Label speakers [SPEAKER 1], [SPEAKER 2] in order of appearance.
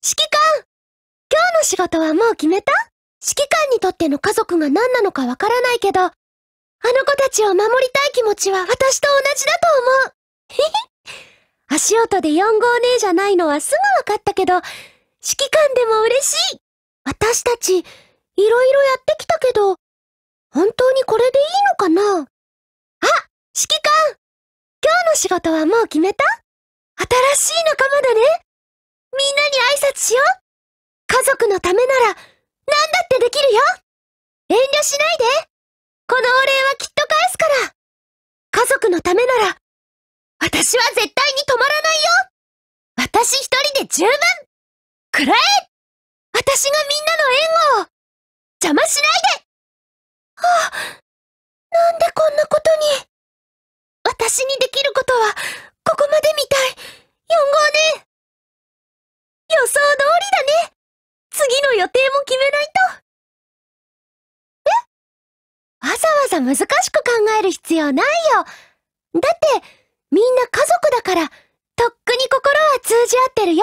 [SPEAKER 1] 指揮官今日の仕事はもう決めた指揮官にとっての家族が何なのかわからないけど、あの子たちを守りたい気持ちは私と同じだと思う。足音で四号姉じゃないのはすぐ分かったけど、指揮官でも嬉しい私たち、いろいろやってきた
[SPEAKER 2] けど、本当にこれでいいのかなあ指揮官今日の仕事はもう決めた新しい仲間だねみんなに挨拶しよう家族のためなら、何だってできるよ遠慮しないでこのお礼はきっと返すから家族のためなら、私は絶対に止まらないよ私一人で十分くらえ私がみんなの援護を邪魔しないで予定も決めないと。
[SPEAKER 3] えわざわざ難しく考える必要ないよ。だって、みんな家族だから、とっくに心は通じ合ってるよ。